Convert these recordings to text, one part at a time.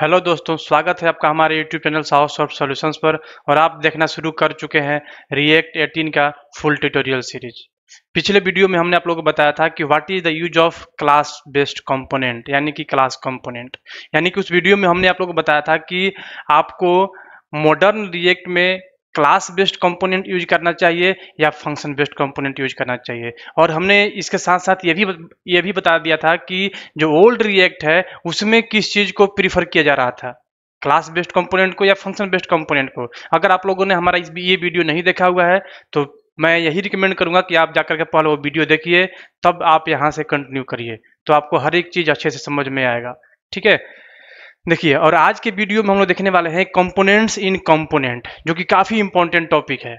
hello दोस्तों स्वागत है आपका हमारे YouTube channel Sahu soft solutions पर और आप देखना शुरू कर चुके हैं रिएक्ट 18 का फुल ट्यूटोरियल सीरीज पिछले वीडियो में हमने आप लोगों को बताया था कि what is the use of class based component यानी कि क्लास कंपोनेंट यानी कि उस वीडियो में हमने आप लोग को बताया था कि आपको मॉडर्न रिएक्ट में क्लास बेस्ड कंपोनेंट यूज करना चाहिए या फंक्शन बेस्ड कंपोनेंट यूज करना चाहिए और हमने इसके साथ साथ ये भी ये भी बता दिया था कि जो ओल्ड रिएक्ट है उसमें किस चीज़ को प्रीफर किया जा रहा था क्लास बेस्ड कंपोनेंट को या फंक्शन बेस्ड कंपोनेंट को अगर आप लोगों ने हमारा इस ये वीडियो नहीं देखा हुआ है तो मैं यही रिकमेंड करूंगा कि आप जाकर के पहले वो वीडियो देखिए तब आप यहाँ से कंटिन्यू करिए तो आपको हर एक चीज़ अच्छे से समझ में आएगा ठीक है देखिए और आज के वीडियो में हम लोग देखने वाले हैं कंपोनेंट्स इन कंपोनेंट जो कि काफ़ी इंपॉर्टेंट टॉपिक है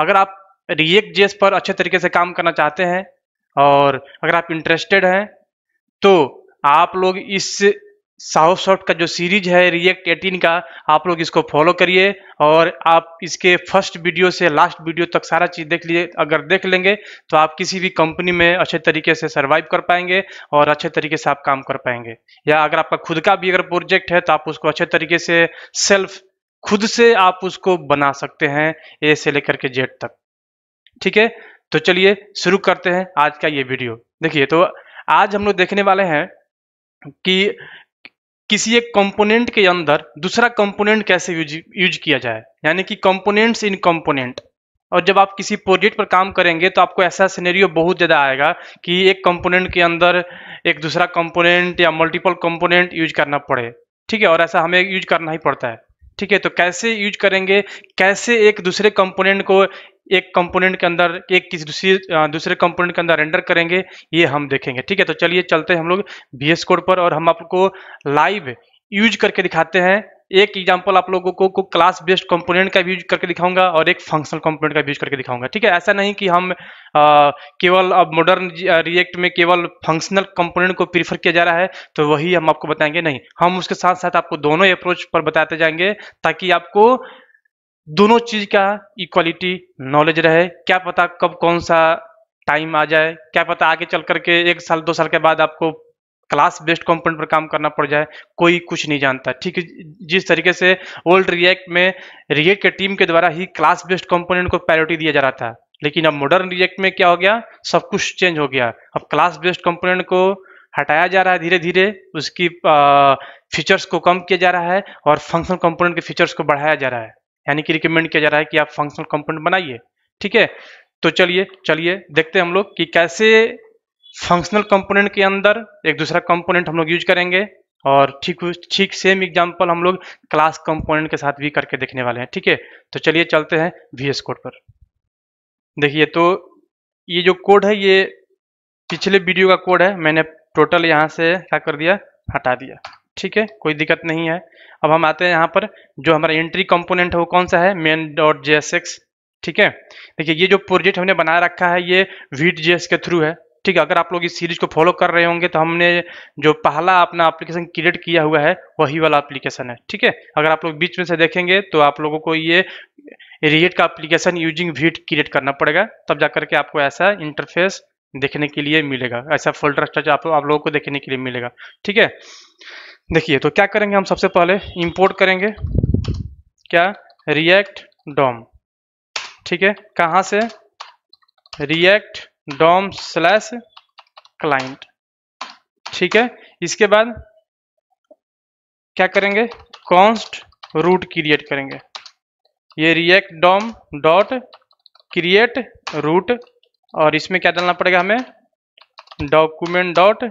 अगर आप रिएक्ट जेस पर अच्छे तरीके से काम करना चाहते हैं और अगर आप इंटरेस्टेड हैं तो आप लोग इस साउथ का जो सीरीज है रिएक्ट एटीन का आप लोग इसको फॉलो करिए और आप इसके फर्स्ट वीडियो से लास्ट वीडियो तक सारा चीज़ देख लिए अगर देख लेंगे तो आप किसी भी कंपनी में अच्छे तरीके से सरवाइव कर पाएंगे और अच्छे तरीके से आप काम कर पाएंगे या अगर आपका खुद का भी अगर प्रोजेक्ट है तो आप उसको अच्छे तरीके से सेल्फ खुद से आप उसको बना सकते हैं ए से लेकर के जेड तक ठीक है तो चलिए शुरू करते हैं आज का ये वीडियो देखिए तो आज हम लोग देखने वाले हैं कि किसी एक कंपोनेंट के अंदर दूसरा कंपोनेंट कैसे यूज यूज किया जाए यानी कि कंपोनेंट्स इन कंपोनेंट और जब आप किसी प्रोजेक्ट पर काम करेंगे तो आपको ऐसा सिनेरियो बहुत ज़्यादा आएगा कि एक कंपोनेंट के अंदर एक दूसरा कंपोनेंट या मल्टीपल कंपोनेंट यूज करना पड़े ठीक है और ऐसा हमें यूज करना ही पड़ता है ठीक है तो कैसे यूज करेंगे कैसे एक दूसरे कंपोनेंट को एक कंपोनेंट के अंदर एक किसी दूसरी दूसरे कंपोनेंट के अंदर रेंडर करेंगे ये हम देखेंगे ठीक है तो चलिए चलते हैं हम लोग बी एस कोड पर और हम आपको लाइव यूज करके दिखाते हैं एक एग्जांपल आप लोगों को, को क्लास बेस्ड कंपोनेंट का भी यूज करके दिखाऊंगा और एक फंक्शनल कंपोनेंट का भी यूज करके दिखाऊंगा ठीक है ऐसा नहीं कि हम आ, केवल अब मॉडर्न रिएक्ट में केवल फंक्शनल कंपोनेंट को प्रीफर किया जा रहा है तो वही हम आपको बताएंगे नहीं हम उसके साथ साथ आपको दोनों अप्रोच पर बताते जाएंगे ताकि आपको दोनों चीज का इक्वालिटी नॉलेज रहे क्या पता कब कौन सा टाइम आ जाए क्या पता आगे चल करके एक साल दो साल के बाद आपको क्लास बेस्ड कंपोनेंट पर काम करना पड़ जाए कोई कुछ नहीं जानता ठीक है जिस तरीके से ओल्ड रिएक्ट में रिएक्ट के टीम के द्वारा ही क्लास बेस्ड कंपोनेंट को प्रायोरिटी दिया जा रहा था लेकिन अब मॉडर्न रिएक्ट में क्या हो गया सब कुछ चेंज हो गया अब क्लास बेस्ड कंपोनेंट को हटाया जा रहा है धीरे धीरे उसकी फीचर्स को कम किया जा रहा है और फंक्शन कंपोनेंट के फीचर्स को बढ़ाया जा रहा है यानी कि रिकमेंड किया जा रहा है कि आप फंक्शनल कंपाउंड बनाइए ठीक है तो चलिए चलिए देखते हैं हम लोग कि कैसे फंक्शनल कंपोनेंट के अंदर एक दूसरा कंपोनेंट हम लोग यूज करेंगे और ठीक ठीक सेम एग्जांपल हम लोग क्लास कंपोनेंट के साथ भी करके देखने वाले हैं ठीक है तो चलिए चलते हैं वी कोड पर देखिए तो ये जो कोड है ये पिछले वीडियो का कोड है मैंने टोटल यहाँ से क्या कर दिया हटा दिया ठीक है कोई दिक्कत नहीं है अब हम आते हैं यहाँ पर जो हमारा एंट्री कंपोनेंट है वो कौन सा है मेन डॉट जे ठीक है देखिए ये जो प्रोजेक्ट हमने बनाए रखा है ये वीट जे के थ्रू है ठीक है अगर आप लोग इस सीरीज को फॉलो कर रहे होंगे तो हमने जो पहला अपना एप्लीकेशन क्रिएट किया हुआ है वही वाला एप्लीकेशन है ठीक है अगर आप लोग बीच में से देखेंगे तो आप लोगों को ये रिएट का एप्लीकेशन यूजिंग वीट क्रिएट करना पड़ेगा तब जा करके आपको ऐसा इंटरफेस देखने के लिए मिलेगा ऐसा फोल्डर स्ट्रक्चर आप, आप लोगों को देखने के लिए मिलेगा ठीक है देखिए तो क्या करेंगे हम सबसे पहले इंपोर्ट करेंगे क्या रिएक्ट डॉम ठीक है कहाँ से रिएक्ट डॉम स्लैश क्लाइंट ठीक है इसके बाद क्या करेंगे कॉन्स्ट रूट क्रिएट करेंगे ये React DOM dot create root और इसमें क्या डालना पड़ेगा हमें document dot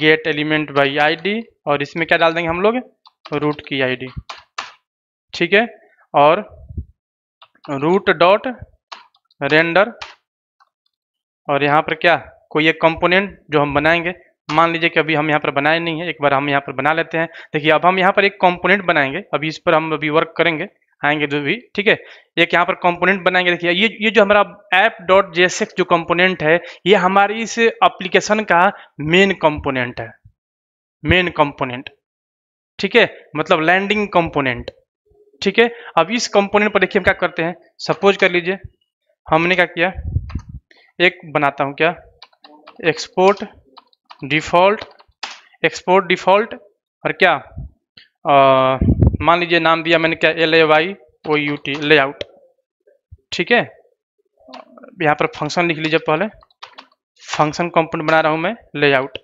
get element by I और इसमें क्या डाल देंगे हम लोग रूट की आई ठीक है और रूट डॉट रेंडर और यहाँ पर क्या कोई एक कंपोनेंट जो हम बनाएंगे मान लीजिए कि अभी हम यहाँ पर बनाए नहीं है एक बार हम यहाँ पर बना लेते हैं देखिए अब हम यहाँ पर एक कंपोनेंट बनाएंगे अभी इस पर हम अभी वर्क करेंगे आएंगे जो भी ठीक है एक यहाँ पर कंपोनेंट बनाएंगे देखिए ये ये जो हमारा ऐप डॉट जे जो कंपोनेंट है ये हमारी इस एप्लीकेशन का मेन कंपोनेंट है मेन कंपोनेंट ठीक है मतलब लैंडिंग कंपोनेंट ठीक है अब इस कंपोनेंट पर देखिए हम क्या करते हैं सपोज कर लीजिए हमने क्या किया एक बनाता हूँ क्या एक्सपोर्ट डिफॉल्ट एक्सपोर्ट डिफॉल्ट और क्या आ, मान लीजिए नाम दिया मैंने क्या L A Y O U T layout ठीक है यहाँ पर फंक्शन लिख लीजिए पहले फंक्शन कंपाउंड बना रहा हूँ मैं लेआउट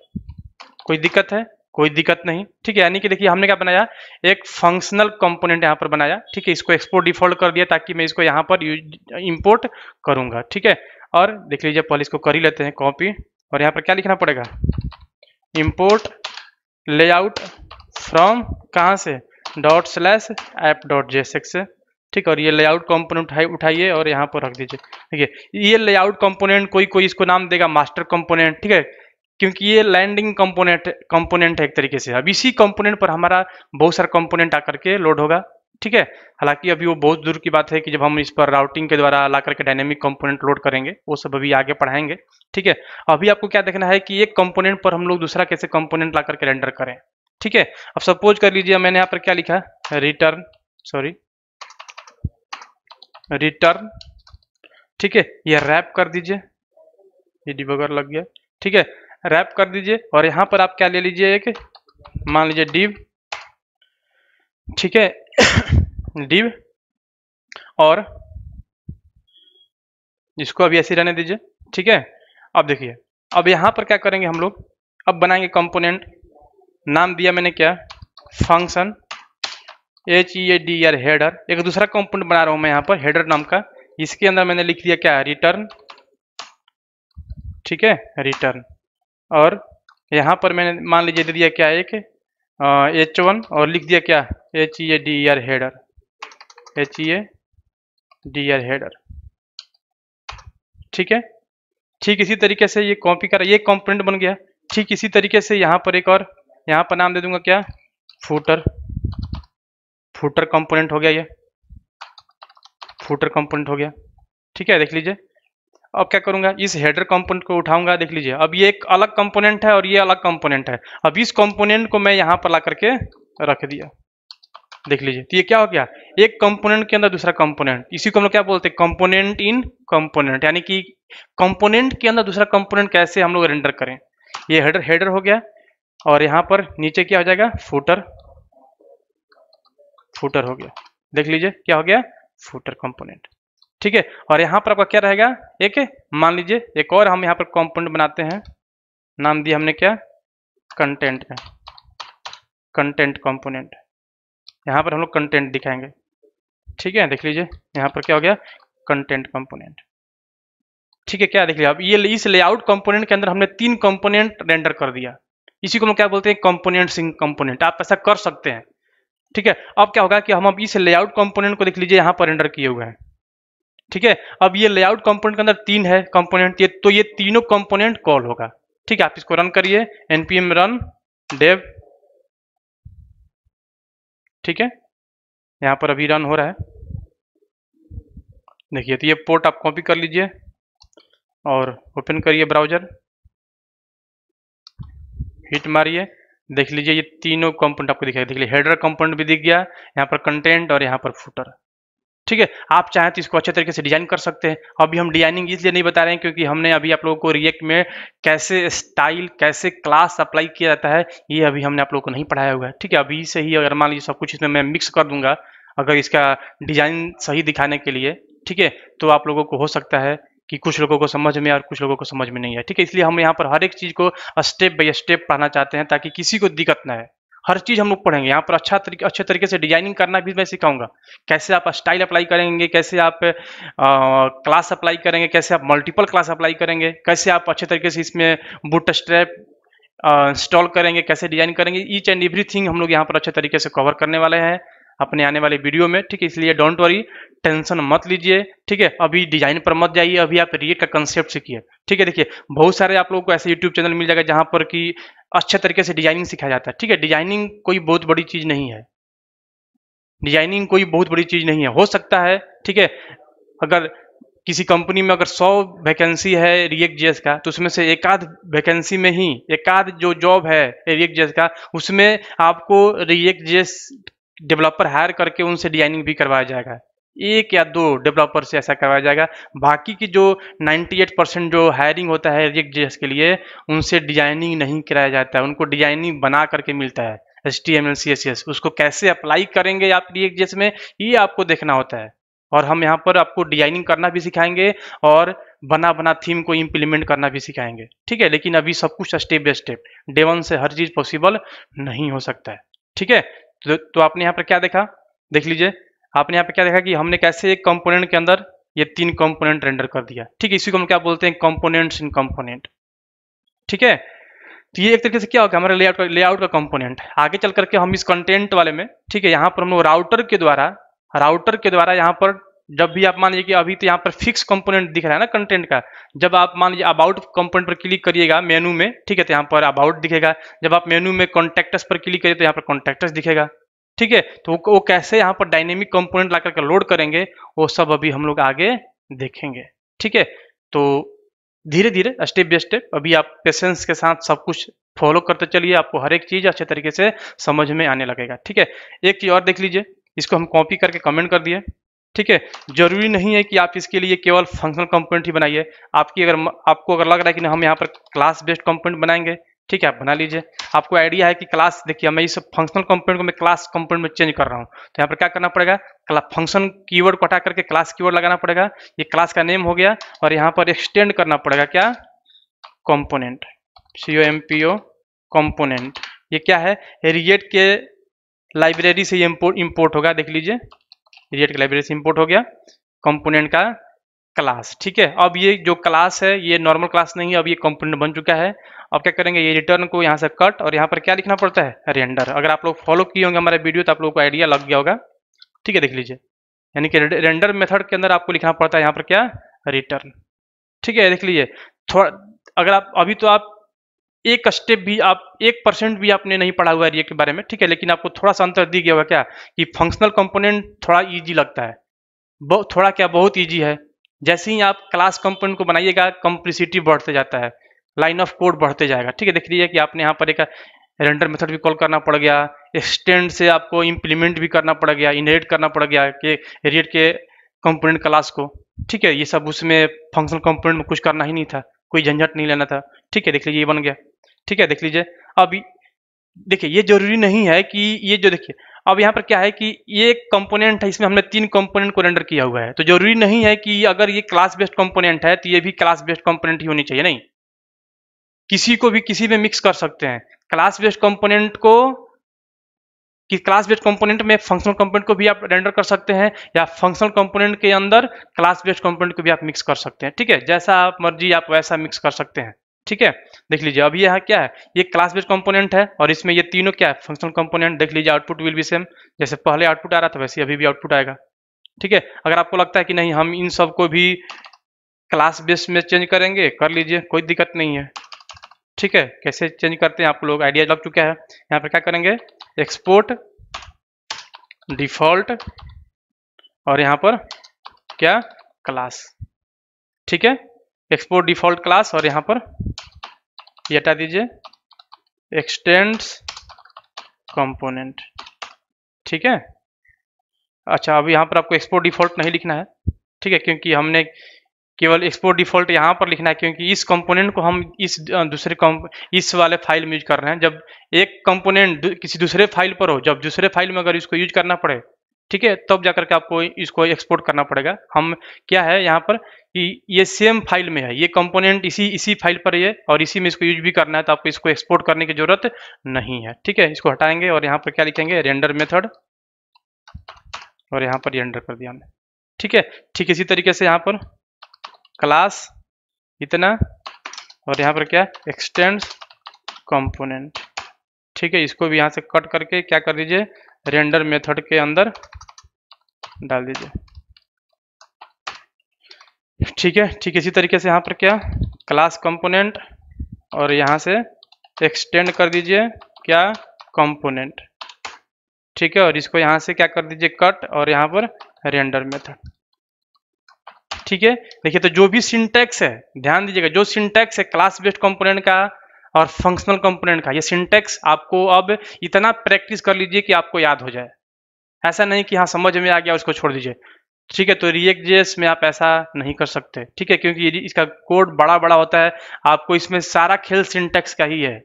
कोई दिक्कत है कोई दिक्कत नहीं ठीक है यानी कि देखिए हमने क्या बनाया एक फंक्शनल कंपोनेंट यहाँ पर बनाया ठीक है इसको एक्सपोर्ट डिफॉल्ट कर दिया ताकि मैं इसको यहाँ पर इंपोर्ट करूँगा ठीक है और देख लीजिए पहले इसको कर ही लेते हैं कॉपी और यहाँ पर क्या लिखना पड़ेगा इम्पोर्ट लेआउट फ्रॉम कहाँ से dot slash app dot JSX ठीक और ये लेआउट कंपोनेंट उठाइए उठाइए और यहाँ पर रख दीजिए ठीक है ये लेआउट कंपोनेंट कोई कोई इसको नाम देगा मास्टर कंपोनेंट ठीक है क्योंकि ये लैंडिंग कंपोनेंट कंपोनेंट है एक तरीके से अब इसी कंपोनेंट पर हमारा बहुत सारा कंपोनेंट आकर के लोड होगा ठीक है हालांकि अभी वो बहुत दूर की बात है कि जब हम इस पर राउटिंग के द्वारा ला करके डायनेमिक कंपोनेंट लोड करेंगे वो सब अभी आगे पढ़ाएंगे ठीक है अभी आपको क्या देखना है कि एक कंपोनेंट पर हम लोग दूसरा कैसे कंपोनेंट ला करके रेंडर करें ठीक है अब सपोज कर लीजिए मैंने यहाँ पर क्या लिखा है रिटर्न सॉरी रिटर्न ठीक है ये रैप कर दीजिए ये डिबगर लग गया ठीक है रैप कर दीजिए और यहां पर आप क्या ले लीजिए एक मान लीजिए डिव ठीक है डिव और इसको अभी ऐसे रहने दीजिए ठीक है अब देखिए अब यहां पर क्या करेंगे हम लोग अब बनाएंगे कंपोनेंट नाम दिया मैंने क्या function H E A D R header एक दूसरा कंपोनेंट बना रहा हूं मैं यहाँ पर हेडर नाम का इसके अंदर मैंने लिख दिया क्या रिटर्न ठीक है रिटर्न और यहाँ पर मैंने मान लीजिए दे दिया क्या एक एच वन और लिख दिया क्या H E A D R header H E A D R header ठीक है ठीक इसी तरीके से ये कॉपी करा ये कंपोनेंट बन गया ठीक इसी तरीके से यहाँ पर एक और यहाँ पर नाम दे दूंगा क्या फूटर फूटर कंपोनेंट हो गया ये फूटर कंपोनेंट हो गया ठीक है देख लीजिए अब क्या करूंगा इस हेडर कंपोनेंट को उठाऊंगा देख लीजिए अब ये एक अलग कंपोनेंट है और ये अलग कंपोनेंट है अब इस कंपोनेंट को मैं यहां पर ला करके रख दिया देख लीजिए तो ये क्या हो गया एक कंपोनेंट के अंदर दूसरा कंपोनेंट इसी को हम लोग क्या बोलते हैं कंपोनेंट इन कंपोनेंट यानी कि कंपोनेंट के अंदर दूसरा कंपोनेंट कैसे हम लोग रेंडर करें ये हेडर हेडर हो गया और यहां पर नीचे क्या हो जाएगा फूटर फूटर हो गया देख लीजिए क्या हो गया फूटर कंपोनेंट ठीक है और यहां पर आपका क्या रहेगा एक मान लीजिए एक और हम यहां पर कंपोनेंट बनाते हैं नाम दिया हमने क्या कंटेंट का कंटेंट कंपोनेंट यहां पर हम लोग कंटेंट दिखाएंगे ठीक है देख लीजिए यहां पर क्या हो गया कंटेंट कंपोनेंट ठीक है क्या देख लिया अब ये इस लेआउट कंपोनेंट के अंदर हमने तीन कंपोनेंट रेंडर कर दिया इसी को हम क्या बोलते हैं कंपोनेंट सिंग कंपोनेंट आप ऐसा कर सकते हैं ठीक है अब क्या होगा कि हम अब इस लेआउट कंपोनेंट को देख लीजिए यहाँ पर रेंडर किए हुए हैं ठीक है अब ये लेआउट कंपोनेंट के अंदर तीन है कंपोनेंट ये तो ये तीनों कंपोनेंट कॉल होगा ठीक है आप इसको रन करिए एनपीएम रन डेव ठीक है यहाँ पर अभी रन हो रहा है देखिए तो ये पोर्ट आप कॉपी कर लीजिए और ओपन करिए ब्राउजर हिट मारिए देख लीजिए ये तीनों कंपोनेंट आपको दिखाई देख लीजिए हेडर कंपोनेंट भी दिख गया यहाँ पर कंटेंट और यहाँ पर फुटर ठीक है आप चाहें तो इसको अच्छे तरीके से डिजाइन कर सकते हैं अभी हम डिजाइनिंग इसलिए नहीं बता रहे हैं क्योंकि हमने अभी आप लोगों को रिएक्ट में कैसे स्टाइल कैसे क्लास अप्लाई किया जाता है ये अभी हमने आप लोगों को नहीं पढ़ाया हुआ है ठीक है अभी से ही अगर मान लीजिए सब कुछ इसमें मैं मिक्स कर दूंगा अगर इसका डिजाइन सही दिखाने के लिए ठीक है तो आप लोगों को हो सकता है कि कुछ लोगों को समझ में और कुछ लोगों को समझ में नहीं है ठीक है इसलिए हम यहाँ पर हर एक चीज़ को स्टेप बाई स्टेप पढ़ना चाहते हैं ताकि किसी को दिक्कत ना है हर चीज़ हम लोग पढ़ेंगे यहाँ पर अच्छा तरीके अच्छे तरीके से डिजाइनिंग करना भी मैं सिखाऊंगा कैसे आप स्टाइल अप्लाई करेंगे कैसे आप आ, क्लास अप्लाई करेंगे कैसे आप मल्टीपल क्लास अप्लाई करेंगे कैसे आप अच्छे तरीके से इसमें बुट स्ट्रैप इंस्टॉल करेंगे कैसे डिजाइन करेंगे ईच एंड एवरी हम लोग यहाँ पर अच्छे तरीके से कवर करने वाले हैं अपने आने वाले वीडियो में ठीक है इसलिए डोंट वरी टेंशन मत लीजिए ठीक है अभी डिजाइन पर मत जाइए अभी आप रिएट का कंसेप्ट सीखिए ठीक है देखिए बहुत सारे आप लोगों को ऐसे यूट्यूब चैनल मिल जाएगा जहां पर कि अच्छे तरीके से डिजाइनिंग सिखाया जाता है ठीक है डिजाइनिंग कोई बहुत बड़ी चीज नहीं है डिजाइनिंग कोई बहुत बड़ी चीज नहीं है हो सकता है ठीक है अगर किसी कंपनी में अगर 100 वैकेंसी है रिएक्ट जेस का तो उसमें से एक आध वैकेंसी में ही एक आध जो जॉब है रिएक्ट जेस का उसमें आपको रिएक्ट जेस डेवलपर हायर करके उनसे डिजाइनिंग भी करवाया जाएगा एक या दो डेवलपर से ऐसा करवाया जाएगा बाकी की जो 98 परसेंट जो हायरिंग होता है रिएक्ट जी के लिए उनसे डिजाइनिंग नहीं कराया जाता है उनको डिजाइनिंग बना करके मिलता है S T M L C S S उसको कैसे अप्लाई करेंगे आप रिएक्ट जी में ये आपको देखना होता है और हम यहाँ पर आपको डिजाइनिंग करना भी सिखाएंगे और बना बना थीम को इम्प्लीमेंट करना भी सिखाएंगे ठीक है लेकिन अभी सब कुछ step by step day one से हर चीज़ पॉसिबल नहीं हो सकता है ठीक है तो, तो आपने यहाँ पर क्या देखा देख लीजिए आपने यहाँ पर क्या देखा कि हमने कैसे एक कंपोनेंट के अंदर ये तीन कंपोनेंट रेंडर कर दिया ठीक है इसी को हम क्या बोलते हैं कंपोनेंट्स इन कंपोनेंट ठीक है तो ये एक तरीके से क्या होगा हमारे लेआउट का लेआउट का कंपोनेंट आगे चल करके हम इस कंटेंट वाले में ठीक है यहाँ पर हम लोग राउटर के द्वारा राउटर के द्वारा यहाँ पर जब भी आप मान लीजिए कि अभी तो यहाँ पर फिक्स कंपोनेंट दिख रहा है ना कंटेंट का जब आप मान लीजिए अबाउट कंपोनेंट पर क्लिक करिएगा मेनू में ठीक है तो यहाँ पर अबाउट दिखेगा जब आप मेनू में कॉन्टेक्टस पर क्लिक करिए तो यहाँ पर कॉन्टेक्टस दिखेगा ठीक है तो वो कैसे यहाँ पर डायनेमिक कंपोनेंट ला करके लोड करेंगे वो सब अभी हम लोग आगे देखेंगे ठीक है तो धीरे धीरे स्टेप बाय स्टेप अभी आप पेशेंस के साथ सब कुछ फॉलो करते चलिए आपको हर एक चीज़ अच्छे तरीके से समझ में आने लगेगा ठीक है एक चीज़ और देख लीजिए इसको हम कॉपी करके कमेंट कर दिए ठीक है जरूरी नहीं है कि आप इसके लिए केवल फंक्शनल कंपोनेंट ही बनाइए आपकी अगर आपको अगर लग रहा है कि हम यहाँ पर क्लास बेस्ड कंपोनेंट बनाएंगे ठीक है आप बना लीजिए आपको आइडिया है कि क्लास देखिए मैं इस फंक्शनल कंपोनेंट को मैं क्लास कंपोनेंट में चेंज कर रहा हूँ तो यहाँ पर क्या करना पड़ेगा फंक्शन कीवर्ड को हटा करके क्लास कीवर्ड लगाना पड़ेगा ये क्लास का नेम हो गया और यहाँ पर एक्सटेंड करना पड़ेगा क्या component C O M P O component ये क्या है रिएट के लाइब्रेरी से ये इम्पोर्ट होगा देख लीजिए रिएक्ट लाइब्रेरी से इम्पोर्ट हो गया कंपोनेंट का क्लास ठीक है अब ये जो क्लास है ये नॉर्मल क्लास नहीं है अब ये कंपोनेंट बन चुका है अब क्या करेंगे ये रिटर्न को यहाँ से कट और यहाँ पर क्या लिखना पड़ता है रेंडर अगर आप लोग फॉलो किए होंगे हमारे वीडियो तो आप लोगों को आइडिया लग गया होगा ठीक है देख लीजिए यानी कि रेंडर मेथड के अंदर आपको लिखना पड़ता है यहाँ पर क्या रिटर्न ठीक है देख लीजिए थोड़ा अगर आप अभी तो आप एक स्टेप भी आप एक परसेंट भी आपने नहीं पढ़ा हुआ एरिया के बारे में ठीक है लेकिन आपको थोड़ा सा अंतर दिया गया हुआ क्या कि फंक्शनल कंपोनेंट थोड़ा इजी लगता है थोड़ा क्या बहुत ईजी है जैसे ही आप क्लास कंपोनेंट को बनाइएगा कम्प्लिसिटी बढ़ते जाता है लाइन ऑफ कोड बढ़ते जाएगा ठीक है देख लीजिए कि आपने यहाँ पर एक रेंडर मेथड भी कॉल करना पड़ गया एक्सटेंड से आपको इम्प्लीमेंट भी करना पड़ गया इनरेट करना पड़ गया कि रेट के कंपोनेंट क्लास को ठीक है ये सब उसमें फंक्शनल कंपोनेंट में कुछ करना ही नहीं था कोई झंझट नहीं लेना था ठीक है देख लीजिए ये बन गया ठीक है देख लीजिए अब देखिए ये जरूरी नहीं है कि ये जो देखिए अब यहाँ पर क्या है कि ये कंपोनेंट है इसमें हमने तीन कंपोनेंट को रेंडर किया हुआ है तो जरूरी नहीं है कि अगर ये क्लास बेस्ड कंपोनेंट है तो ये भी क्लास बेस्ड कंपोनेंट ही होनी चाहिए नहीं किसी को भी किसी में मिक्स कर सकते हैं क्लास बेस्ड कंपोनेंट को कि क्लास बेस्ड कंपोनेंट में फंक्शनल कंपोनेंट को भी आप रेंडर कर सकते हैं या फंक्शनल कंपोनेंट के अंदर क्लास बेस्ड कंपोनेंट को भी आप मिक्स कर सकते हैं ठीक है जैसा आप मर्जी आप वैसा मिक्स कर सकते हैं ठीक है देख लीजिए अब ये क्या है ये क्लास बेस्ड कंपोनेंट है और इसमें ये तीनों क्या है फंक्शनल कंपोनेंट देख लीजिए आउटपुट विल बी सेम जैसे पहले आउटपुट आ रहा था वैसे अभी भी आउटपुट आएगा ठीक है अगर आपको लगता है कि नहीं हम इन सब को भी क्लास बेस्ड में चेंज करेंगे कर लीजिए कोई दिक्कत नहीं है ठीक है कैसे चेंज करते हैं आप लोग आइडिया लग चुका है यहाँ पर क्या करेंगे एक्सपोर्ट डिफॉल्ट और यहाँ पर क्या क्लास ठीक है एक्सपोर्ट डिफॉल्ट क्लास और यहाँ पर ये हटा दीजिए एक्सटेंड्स कंपोनेंट ठीक है अच्छा अब यहाँ पर आपको एक्सपोर्ट डिफॉल्ट नहीं लिखना है ठीक है क्योंकि हमने केवल एक्सपोर्ट डिफॉल्ट यहाँ पर लिखना है क्योंकि इस कंपोनेंट को हम इस दूसरे इस वाले फाइल में यूज कर रहे हैं जब एक कंपोनेंट किसी दूसरे फाइल पर हो जब दूसरे फाइल में अगर इसको यूज करना पड़े ठीक है तब जाकर के आपको इसको एक्सपोर्ट करना पड़ेगा हम क्या है यहाँ पर कि ये सेम फाइल में है ये कंपोनेंट इसी इसी फाइल पर है और इसी में इसको यूज भी करना है तो आपको इसको एक्सपोर्ट करने की जरूरत नहीं है ठीक है इसको हटाएंगे और यहाँ पर क्या लिखेंगे रेंडर मेथड और यहाँ पर रेंडर कर दिया हमने ठीक है ठीक इसी तरीके से यहाँ पर क्लास इतना और यहाँ पर क्या एक्सटेंड कंपोनेंट ठीक है इसको भी यहाँ से कट करके क्या कर दीजिए रेंडर मेथड के अंदर डाल दीजिए ठीक है ठीक इसी तरीके से यहाँ पर क्या क्लास कंपोनेंट और यहाँ से एक्सटेंड कर दीजिए क्या कंपोनेंट ठीक है और इसको यहाँ से क्या कर दीजिए कट और यहाँ पर रेंडर मेथड ठीक है देखिए तो जो भी सिंटेक्स है ध्यान दीजिएगा जो सिंटेक्स है क्लास बेस्ड कंपोनेंट का और फंक्शनल कंपोनेंट का ये सिंटेक्स आपको अब इतना प्रैक्टिस कर लीजिए कि आपको याद हो जाए ऐसा नहीं कि हाँ समझ में आ गया उसको छोड़ दीजिए ठीक है तो रिएक्ट जेस में आप ऐसा नहीं कर सकते ठीक है क्योंकि इसका कोड बड़ा बड़ा होता है आपको इसमें सारा खेल सिंटेक्स का ही है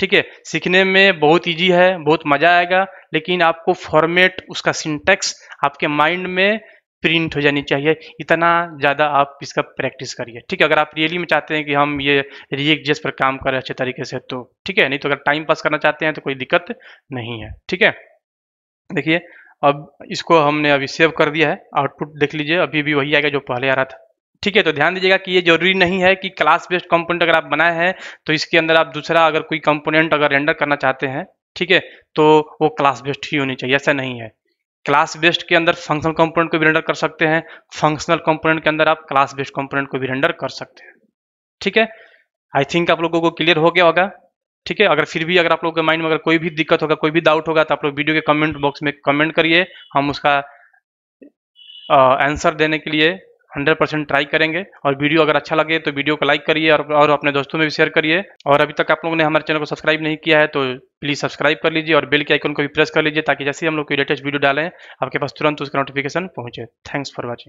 ठीक है सीखने में बहुत इजी है बहुत मजा आएगा लेकिन आपको फॉर्मेट उसका सिंटेक्स आपके माइंड में प्रिंट हो जानी चाहिए इतना ज़्यादा आप इसका प्रैक्टिस करिए ठीक है अगर आप रियली में चाहते हैं कि हम ये रिएक्ट जेस पर काम करें अच्छे तरीके से तो ठीक है नहीं तो अगर टाइम पास करना चाहते हैं तो कोई दिक्कत नहीं है ठीक है देखिए अब इसको हमने अभी सेव कर दिया है आउटपुट देख लीजिए अभी भी वही आएगा जो पहले आ रहा था ठीक है तो ध्यान दीजिएगा कि ये जरूरी नहीं है कि क्लास बेस्ड कंपोनेंट अगर आप बनाए हैं तो इसके अंदर आप दूसरा अगर कोई कंपोनेंट अगर रेंडर करना चाहते हैं ठीक है तो वो क्लास बेस्ड ही होनी चाहिए ऐसा नहीं है क्लास बेस्ड के अंदर फंक्शनल कंपोनेंट को भी रेंडर कर सकते हैं फंक्शनल कंपोनेंट के अंदर आप क्लास बेस्ड कंपोनेंट को भी रेंडर कर सकते हैं ठीक है आई थिंक आप लोगों को क्लियर हो गया होगा ठीक है अगर फिर भी अगर आप लोगों के माइंड में अगर कोई भी दिक्कत होगा कोई भी डाउट होगा तो आप लोग वीडियो के कमेंट बॉक्स में कमेंट करिए हम उसका आंसर देने के लिए हंड्रेड परसेंट ट्राई करेंगे और वीडियो अगर अच्छा लगे तो वीडियो को लाइक करिए और, और अपने दोस्तों में भी शेयर करिए और अभी तक आप लोगों ने हमारे चैनल को सब्सक्राइब नहीं किया है तो प्लीज़ सब्सक्राइब कर लीजिए और बेल के आइकन को भी प्रेस कर लीजिए ताकि जैसे हम लोग कोई लेटेस्ट वीडियो डालें आपके पास तुरंत उसका नोटिफिकेशन पहुंचे थैंक्स फॉर वॉचिंग